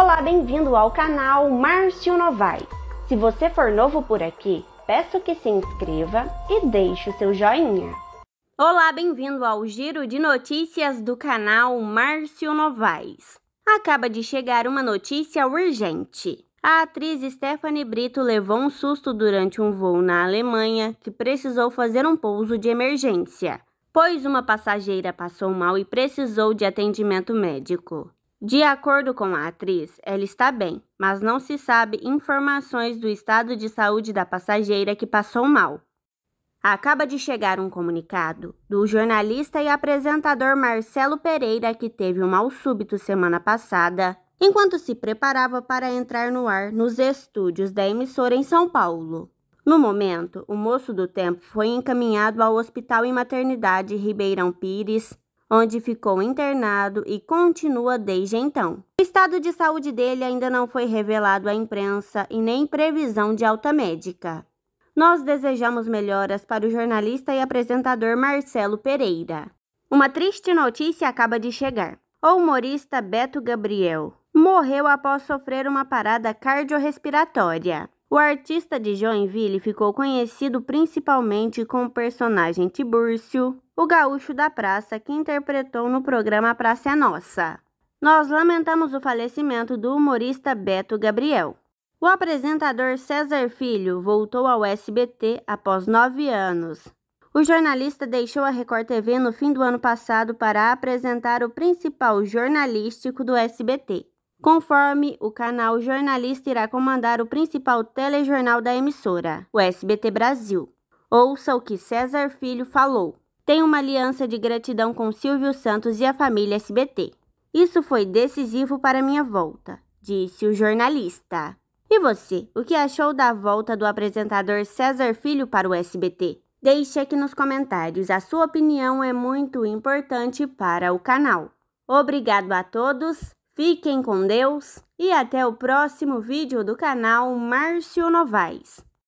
Olá, bem-vindo ao canal Márcio Novaes. Se você for novo por aqui, peço que se inscreva e deixe o seu joinha. Olá, bem-vindo ao giro de notícias do canal Márcio Novaes. Acaba de chegar uma notícia urgente. A atriz Stephanie Brito levou um susto durante um voo na Alemanha que precisou fazer um pouso de emergência, pois uma passageira passou mal e precisou de atendimento médico. De acordo com a atriz, ela está bem, mas não se sabe informações do estado de saúde da passageira que passou mal. Acaba de chegar um comunicado do jornalista e apresentador Marcelo Pereira, que teve um mal súbito semana passada, enquanto se preparava para entrar no ar nos estúdios da emissora em São Paulo. No momento, o moço do tempo foi encaminhado ao Hospital e Maternidade Ribeirão Pires, onde ficou internado e continua desde então. O estado de saúde dele ainda não foi revelado à imprensa e nem previsão de alta médica. Nós desejamos melhoras para o jornalista e apresentador Marcelo Pereira. Uma triste notícia acaba de chegar. O humorista Beto Gabriel morreu após sofrer uma parada cardiorrespiratória. O artista de Joinville ficou conhecido principalmente com o personagem Tibúrcio, o gaúcho da praça que interpretou no programa Praça é Nossa. Nós lamentamos o falecimento do humorista Beto Gabriel. O apresentador César Filho voltou ao SBT após nove anos. O jornalista deixou a Record TV no fim do ano passado para apresentar o principal jornalístico do SBT conforme o canal jornalista irá comandar o principal telejornal da emissora, o SBT Brasil. Ouça o que César Filho falou. Tem uma aliança de gratidão com Silvio Santos e a família SBT. Isso foi decisivo para minha volta, disse o jornalista. E você, o que achou da volta do apresentador César Filho para o SBT? Deixe aqui nos comentários, a sua opinião é muito importante para o canal. Obrigado a todos Fiquem com Deus e até o próximo vídeo do canal Márcio Novaes.